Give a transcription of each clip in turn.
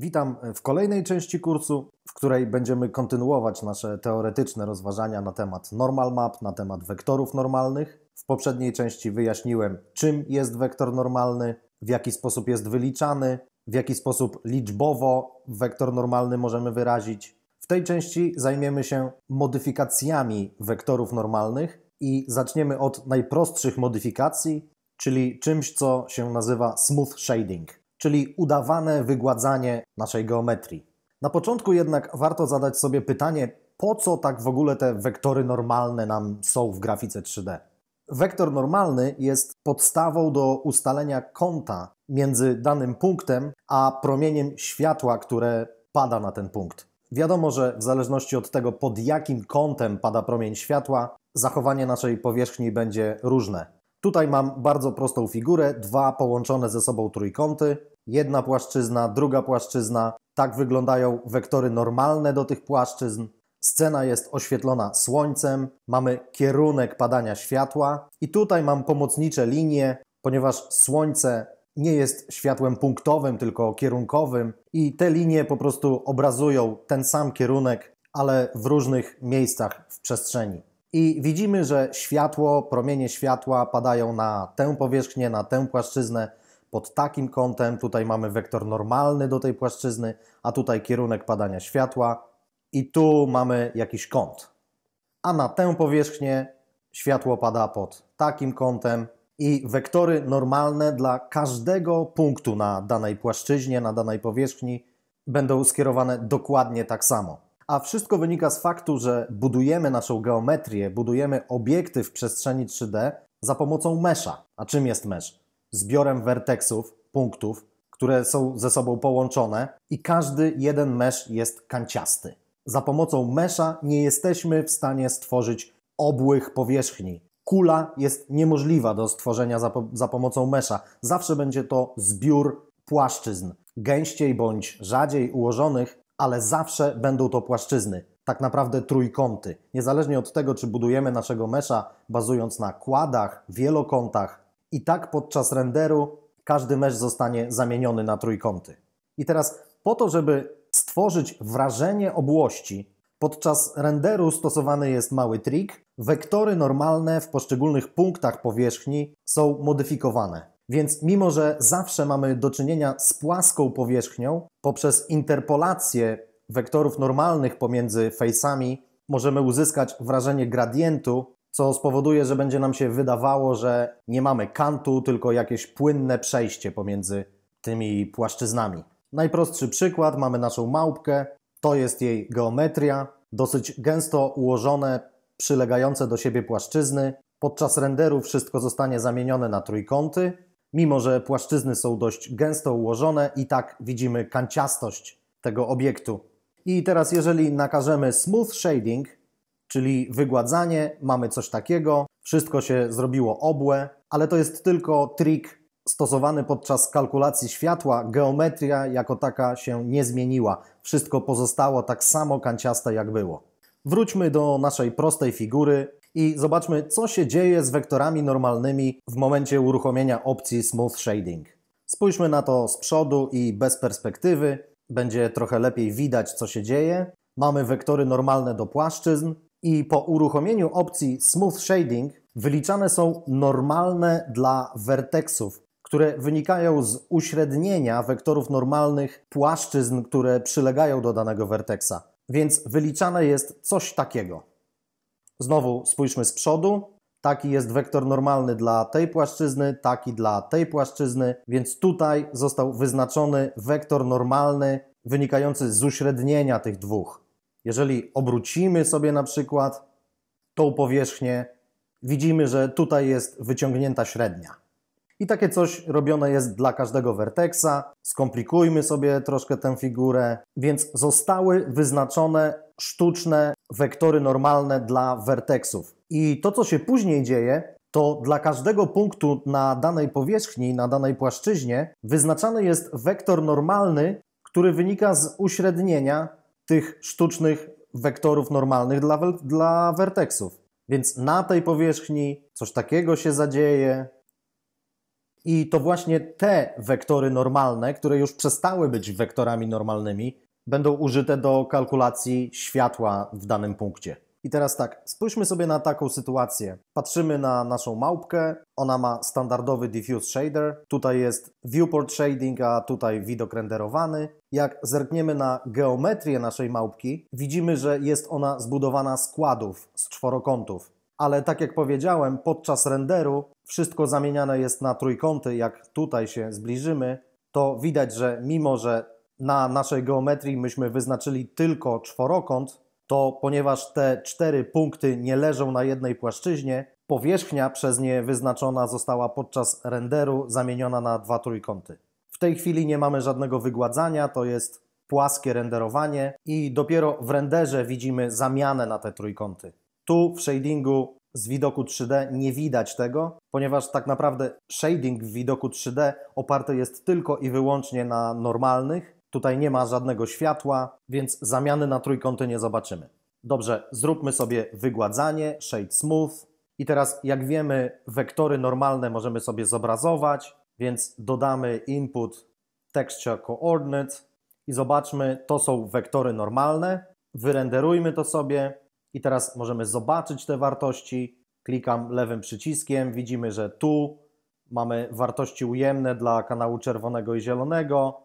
Witam w kolejnej części kursu, w której będziemy kontynuować nasze teoretyczne rozważania na temat normal map, na temat wektorów normalnych. W poprzedniej części wyjaśniłem, czym jest wektor normalny, w jaki sposób jest wyliczany, w jaki sposób liczbowo wektor normalny możemy wyrazić. W tej części zajmiemy się modyfikacjami wektorów normalnych i zaczniemy od najprostszych modyfikacji, czyli czymś, co się nazywa smooth shading czyli udawane wygładzanie naszej geometrii. Na początku jednak warto zadać sobie pytanie, po co tak w ogóle te wektory normalne nam są w grafice 3D? Wektor normalny jest podstawą do ustalenia kąta między danym punktem a promieniem światła, które pada na ten punkt. Wiadomo, że w zależności od tego, pod jakim kątem pada promień światła, zachowanie naszej powierzchni będzie różne. Tutaj mam bardzo prostą figurę, dwa połączone ze sobą trójkąty, jedna płaszczyzna, druga płaszczyzna. Tak wyglądają wektory normalne do tych płaszczyzn. Scena jest oświetlona słońcem, mamy kierunek padania światła i tutaj mam pomocnicze linie, ponieważ słońce nie jest światłem punktowym, tylko kierunkowym i te linie po prostu obrazują ten sam kierunek, ale w różnych miejscach w przestrzeni. I widzimy, że światło, promienie światła padają na tę powierzchnię, na tę płaszczyznę pod takim kątem. Tutaj mamy wektor normalny do tej płaszczyzny, a tutaj kierunek padania światła. I tu mamy jakiś kąt. A na tę powierzchnię światło pada pod takim kątem. I wektory normalne dla każdego punktu na danej płaszczyźnie, na danej powierzchni będą skierowane dokładnie tak samo. A wszystko wynika z faktu, że budujemy naszą geometrię, budujemy obiekty w przestrzeni 3D za pomocą mesza. A czym jest mesz? Zbiorem werteksów, punktów, które są ze sobą połączone i każdy jeden mesz jest kanciasty. Za pomocą mesza nie jesteśmy w stanie stworzyć obłych powierzchni. Kula jest niemożliwa do stworzenia za, po za pomocą mesza. Zawsze będzie to zbiór płaszczyzn, gęściej bądź rzadziej ułożonych, ale zawsze będą to płaszczyzny, tak naprawdę trójkąty. Niezależnie od tego, czy budujemy naszego mesza bazując na kładach, wielokątach, i tak podczas renderu każdy mesz zostanie zamieniony na trójkąty. I teraz po to, żeby stworzyć wrażenie obłości, podczas renderu stosowany jest mały trik. Wektory normalne w poszczególnych punktach powierzchni są modyfikowane. Więc mimo, że zawsze mamy do czynienia z płaską powierzchnią, poprzez interpolację wektorów normalnych pomiędzy face'ami możemy uzyskać wrażenie gradientu, co spowoduje, że będzie nam się wydawało, że nie mamy kantu, tylko jakieś płynne przejście pomiędzy tymi płaszczyznami. Najprostszy przykład mamy naszą małpkę, to jest jej geometria, dosyć gęsto ułożone, przylegające do siebie płaszczyzny. Podczas renderu wszystko zostanie zamienione na trójkąty, Mimo, że płaszczyzny są dość gęsto ułożone, i tak widzimy kanciastość tego obiektu. I teraz jeżeli nakażemy smooth shading, czyli wygładzanie, mamy coś takiego, wszystko się zrobiło obłe, ale to jest tylko trik stosowany podczas kalkulacji światła, geometria jako taka się nie zmieniła. Wszystko pozostało tak samo kanciaste jak było. Wróćmy do naszej prostej figury, i zobaczmy, co się dzieje z wektorami normalnymi w momencie uruchomienia opcji Smooth Shading. Spójrzmy na to z przodu i bez perspektywy. Będzie trochę lepiej widać, co się dzieje. Mamy wektory normalne do płaszczyzn i po uruchomieniu opcji Smooth Shading wyliczane są normalne dla werteksów, które wynikają z uśrednienia wektorów normalnych płaszczyzn, które przylegają do danego werteksa. Więc wyliczane jest coś takiego. Znowu spójrzmy z przodu. Taki jest wektor normalny dla tej płaszczyzny, taki dla tej płaszczyzny, więc tutaj został wyznaczony wektor normalny wynikający z uśrednienia tych dwóch. Jeżeli obrócimy sobie na przykład tą powierzchnię, widzimy, że tutaj jest wyciągnięta średnia. I takie coś robione jest dla każdego werteksa. Skomplikujmy sobie troszkę tę figurę. Więc zostały wyznaczone sztuczne wektory normalne dla werteksów. I to, co się później dzieje, to dla każdego punktu na danej powierzchni, na danej płaszczyźnie, wyznaczany jest wektor normalny, który wynika z uśrednienia tych sztucznych wektorów normalnych dla, dla werteksów. Więc na tej powierzchni coś takiego się zadzieje. I to właśnie te wektory normalne, które już przestały być wektorami normalnymi, będą użyte do kalkulacji światła w danym punkcie. I teraz tak, spójrzmy sobie na taką sytuację. Patrzymy na naszą małpkę, ona ma standardowy diffuse shader, tutaj jest viewport shading, a tutaj widok renderowany. Jak zerkniemy na geometrię naszej małpki, widzimy, że jest ona zbudowana z składów, z czworokątów. Ale tak jak powiedziałem, podczas renderu wszystko zamieniane jest na trójkąty, jak tutaj się zbliżymy, to widać, że mimo, że na naszej geometrii myśmy wyznaczyli tylko czworokąt, to ponieważ te cztery punkty nie leżą na jednej płaszczyźnie, powierzchnia przez nie wyznaczona została podczas renderu zamieniona na dwa trójkąty. W tej chwili nie mamy żadnego wygładzania, to jest płaskie renderowanie i dopiero w renderze widzimy zamianę na te trójkąty. Tu w shadingu z widoku 3D nie widać tego, ponieważ tak naprawdę shading w widoku 3D oparty jest tylko i wyłącznie na normalnych, Tutaj nie ma żadnego światła, więc zamiany na trójkąty nie zobaczymy. Dobrze, zróbmy sobie wygładzanie, shade smooth. I teraz, jak wiemy, wektory normalne możemy sobie zobrazować, więc dodamy input texture coordinate i zobaczmy, to są wektory normalne. Wyrenderujmy to sobie i teraz możemy zobaczyć te wartości. Klikam lewym przyciskiem, widzimy, że tu mamy wartości ujemne dla kanału czerwonego i zielonego,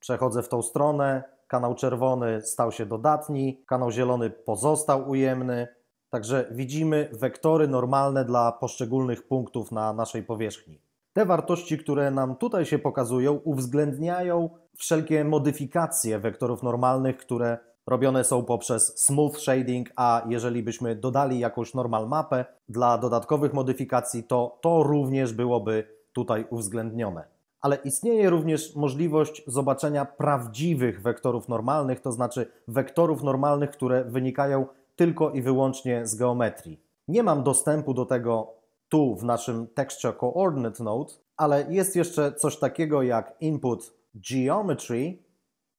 Przechodzę w tą stronę, kanał czerwony stał się dodatni, kanał zielony pozostał ujemny. Także widzimy wektory normalne dla poszczególnych punktów na naszej powierzchni. Te wartości, które nam tutaj się pokazują, uwzględniają wszelkie modyfikacje wektorów normalnych, które robione są poprzez smooth shading, a jeżeli byśmy dodali jakąś normal mapę dla dodatkowych modyfikacji, to to również byłoby tutaj uwzględnione ale istnieje również możliwość zobaczenia prawdziwych wektorów normalnych, to znaczy wektorów normalnych, które wynikają tylko i wyłącznie z geometrii. Nie mam dostępu do tego tu w naszym Texture Coordinate Node, ale jest jeszcze coś takiego jak input geometry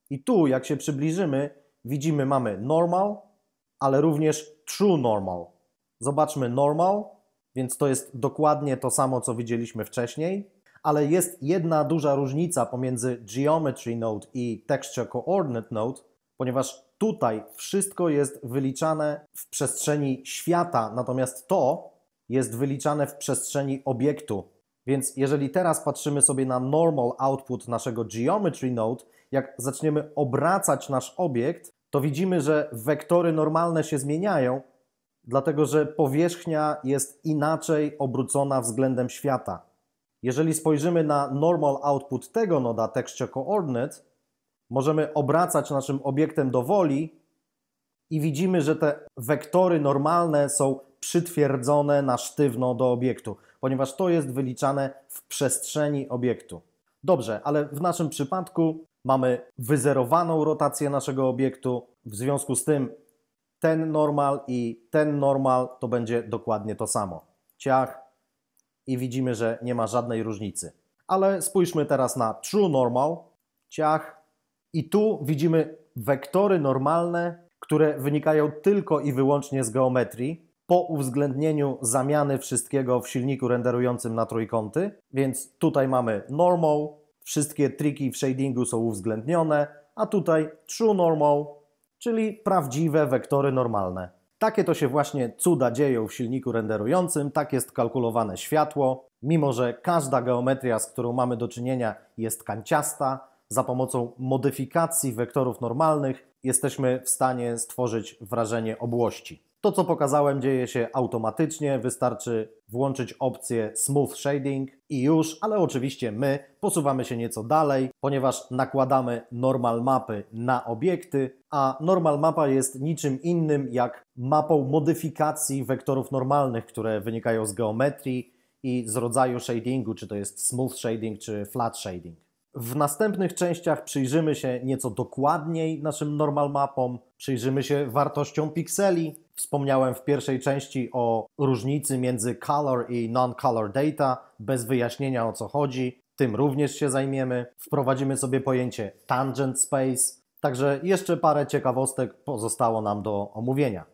i tu jak się przybliżymy widzimy mamy normal, ale również true normal. Zobaczmy normal, więc to jest dokładnie to samo co widzieliśmy wcześniej ale jest jedna duża różnica pomiędzy Geometry Node i Texture Coordinate Node, ponieważ tutaj wszystko jest wyliczane w przestrzeni świata, natomiast to jest wyliczane w przestrzeni obiektu. Więc jeżeli teraz patrzymy sobie na normal output naszego Geometry Node, jak zaczniemy obracać nasz obiekt, to widzimy, że wektory normalne się zmieniają, dlatego że powierzchnia jest inaczej obrócona względem świata. Jeżeli spojrzymy na normal output tego noda texture coordinate, możemy obracać naszym obiektem do woli i widzimy, że te wektory normalne są przytwierdzone na sztywno do obiektu, ponieważ to jest wyliczane w przestrzeni obiektu. Dobrze, ale w naszym przypadku mamy wyzerowaną rotację naszego obiektu, w związku z tym ten normal i ten normal to będzie dokładnie to samo. Ciach, i widzimy, że nie ma żadnej różnicy. Ale spójrzmy teraz na true normal, ciach i tu widzimy wektory normalne, które wynikają tylko i wyłącznie z geometrii po uwzględnieniu zamiany wszystkiego w silniku renderującym na trójkąty. Więc tutaj mamy normal, wszystkie triki w shadingu są uwzględnione, a tutaj true normal, czyli prawdziwe wektory normalne. Takie to się właśnie cuda dzieją w silniku renderującym, tak jest kalkulowane światło. Mimo, że każda geometria, z którą mamy do czynienia jest kanciasta, za pomocą modyfikacji wektorów normalnych jesteśmy w stanie stworzyć wrażenie obłości. To, co pokazałem, dzieje się automatycznie. Wystarczy włączyć opcję Smooth Shading i już, ale oczywiście my posuwamy się nieco dalej, ponieważ nakładamy normal mapy na obiekty, a normal mapa jest niczym innym jak mapą modyfikacji wektorów normalnych, które wynikają z geometrii i z rodzaju shadingu, czy to jest smooth shading, czy flat shading. W następnych częściach przyjrzymy się nieco dokładniej naszym normal mapom, przyjrzymy się wartościom pikseli, Wspomniałem w pierwszej części o różnicy między color i non-color data, bez wyjaśnienia o co chodzi. Tym również się zajmiemy. Wprowadzimy sobie pojęcie tangent space. Także jeszcze parę ciekawostek pozostało nam do omówienia.